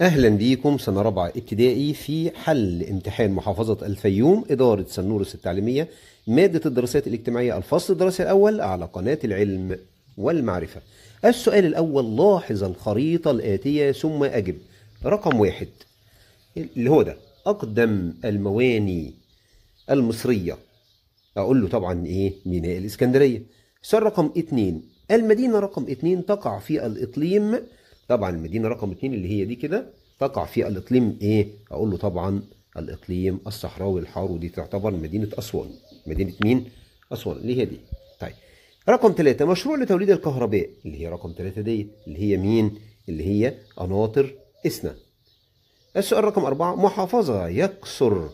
اهلا بيكم سنه رابعه ابتدائي في حل امتحان محافظه الفيوم اداره سنورس التعليميه ماده الدراسات الاجتماعيه الفصل الدراسي الاول على قناه العلم والمعرفه. السؤال الاول لاحظ الخريطه الاتيه ثم اجب. رقم واحد اللي هو ده اقدم المواني المصريه اقول له طبعا ايه ميناء الاسكندريه. السؤال رقم اثنين المدينه رقم اثنين تقع في الاقليم طبعا المدينه رقم 2 اللي هي دي كده تقع في الاقليم ايه اقول له طبعا الاقليم الصحراوي الحار ودي تعتبر مدينه اسوان مدينه مين اسوان اللي هي دي طيب رقم ثلاثة مشروع لتوليد الكهرباء اللي هي رقم ثلاثة ديت اللي هي مين اللي هي قناطر إسنا السؤال رقم أربعة محافظة يكثر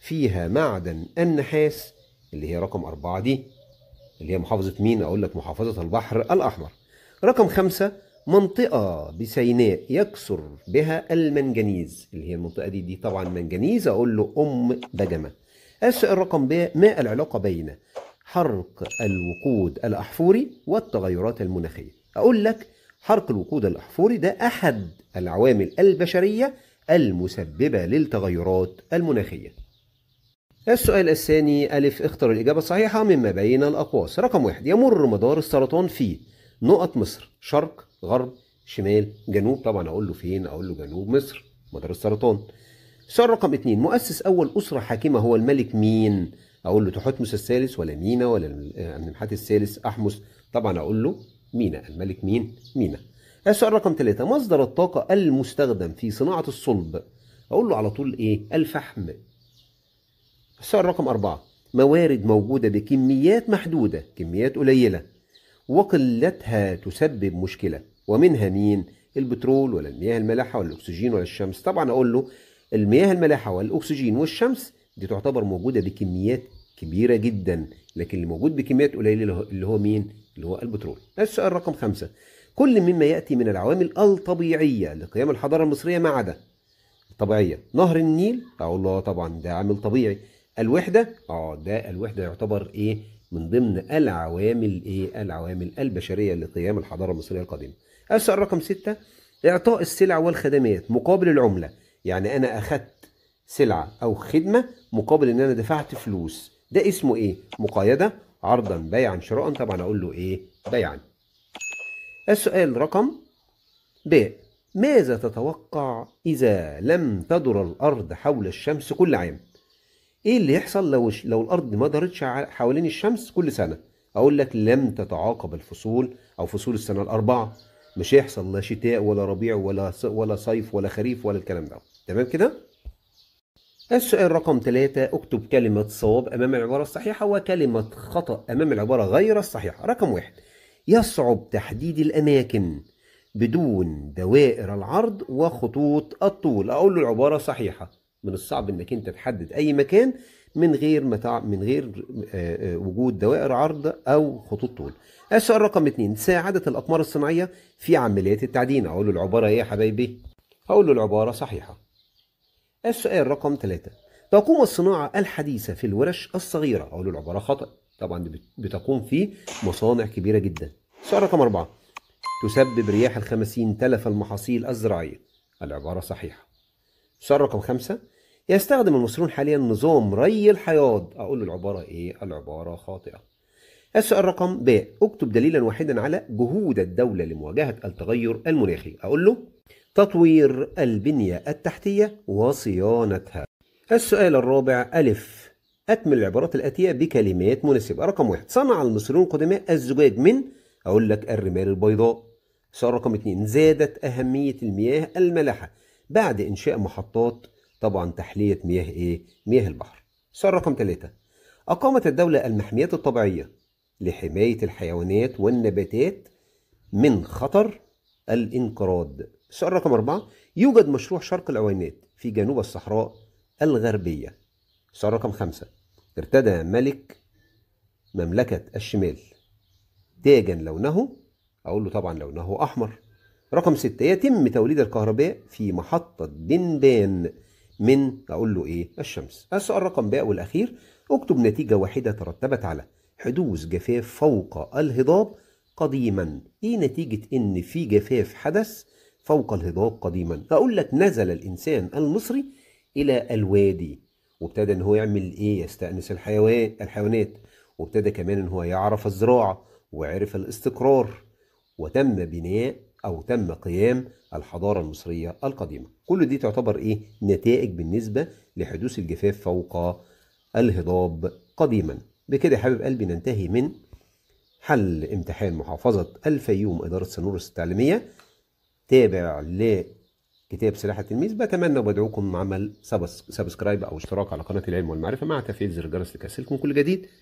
فيها معدن النحاس اللي هي رقم أربعة دي اللي هي محافظة مين أقول لك محافظة البحر الأحمر رقم خمسة منطقة بسيناء يكثر بها المنجنيز اللي هي المنطقة دي دي طبعا منجنيز أقول له أم دجمة السؤال رقم ب ما العلاقة بين حرق الوقود الأحفوري والتغيرات المناخية أقول لك حرق الوقود الأحفوري ده أحد العوامل البشرية المسببة للتغيرات المناخية السؤال الثاني ألف اختر الإجابة الصحيحة مما بين الأقواس رقم واحد يمر مدار السرطان في نقط مصر شرق غرب شمال جنوب طبعا اقول له فين اقول له جنوب مصر مدار السرطان السؤال رقم اتنين مؤسس اول اسره حاكمه هو الملك مين اقول له تحتمس الثالث ولا مينا ولا امنحات آه، الثالث احمس طبعا اقول له مينا الملك مين مينا السؤال آه، رقم ثلاثة مصدر الطاقة المستخدم في صناعة الصلب أقول له على طول إيه الفحم السؤال رقم أربعة موارد موجودة بكميات محدودة كميات قليلة وقلتها تسبب مشكلة ومنها مين البترول ولا المياه المالحه ولا الاكسجين ولا الشمس طبعا اقول له المياه المالحه والاكسجين والشمس دي تعتبر موجوده بكميات كبيره جدا لكن اللي موجود بكميات قليله اللي هو مين اللي هو البترول ده السؤال رقم خمسة كل مما ياتي من العوامل الطبيعيه لقيام الحضاره المصريه ما عدا الطبيعيه نهر النيل اه له طبعا ده عامل طبيعي الوحده اه ده الوحده يعتبر ايه من ضمن العوامل ايه العوامل البشريه لقيام الحضاره المصريه القديمه السؤال رقم ستة إعطاء السلع والخدمات مقابل العملة يعني أنا أخذت سلعة أو خدمة مقابل إن أنا دفعت فلوس ده اسمه إيه؟ مقايدة عرضا بيعا شراء طبعا أقول له إيه؟ بيعا السؤال رقم ب ماذا تتوقع إذا لم تدر الأرض حول الشمس كل عام؟ إيه اللي يحصل لو لو الأرض ما دارتش حوالين الشمس كل سنة؟ أقول لك لم تتعاقب الفصول أو فصول السنة الأربعة مش هيحصل لا شتاء ولا ربيع ولا ولا صيف ولا خريف ولا الكلام ده تمام كده السؤال رقم ثلاثة اكتب كلمة صواب أمام العبارة الصحيحة وكلمة خطأ أمام العبارة غير الصحيحة رقم واحد يصعب تحديد الأماكن بدون دوائر العرض وخطوط الطول أقول له العبارة صحيحة من الصعب أنك أنت تحدد أي مكان من غير متاع من غير آه، آه، وجود دوائر عرض او خطوط طول السؤال رقم اثنين ساعدت الاقمار الصناعيه في عمليات التعدين اقول له العباره ايه يا حبايبي اقول له العباره صحيحه السؤال رقم ثلاثة تقوم الصناعة الحديثة في الورش الصغيرة أقول العبارة خطأ طبعا بتقوم في مصانع كبيرة جدا السؤال رقم أربعة تسبب رياح الخمسين تلف المحاصيل الزراعية العبارة صحيحة السؤال رقم خمسة يستخدم المصريون حاليا نظام ري الحياض أقول له العبارة إيه؟ العبارة خاطئة السؤال رقم ب اكتب دليلا واحدا على جهود الدولة لمواجهة التغير المناخي أقول له تطوير البنية التحتية وصيانتها السؤال الرابع ألف أكمل العبارات الآتية بكلمات مناسبة رقم واحد صنع المصريون القدماء الزجاج من أقول لك الرمال البيضاء سؤال رقم اثنين زادت أهمية المياه المالحة بعد إنشاء محطات طبعا تحلية مياه إيه؟ مياه البحر سؤال رقم ثلاثة أقامت الدولة المحميات الطبيعية لحماية الحيوانات والنباتات من خطر الانقراض سؤال رقم أربعة يوجد مشروع شرق العوينات في جنوب الصحراء الغربية سؤال رقم خمسة ارتدى ملك مملكة الشمال تاجا لونه أقول له طبعا لونه أحمر رقم ستة يتم توليد الكهرباء في محطة بنبان من أقول له إيه الشمس السؤال رقم باء والأخير اكتب نتيجة واحدة ترتبت على حدوث جفاف فوق الهضاب قديما إيه نتيجة إن في جفاف حدث فوق الهضاب قديما أقول لك نزل الإنسان المصري إلى الوادي وابتدى إن هو يعمل إيه يستأنس الحيوان الحيوانات وابتدى كمان إن هو يعرف الزراعة وعرف الاستقرار وتم بناء أو تم قيام الحضارة المصرية القديمة كل دي تعتبر إيه نتائج بالنسبة لحدوث الجفاف فوق الهضاب قديما بكده حبيب قلبي ننتهي من حل امتحان محافظة الفيوم إدارة سنورس التعليمية تابع لكتاب سلاح التلميذ بتمنى وبدعوكم عمل سبسكرايب أو اشتراك على قناة العلم والمعرفة مع تفعيل زر الجرس لكي يصلكم كل جديد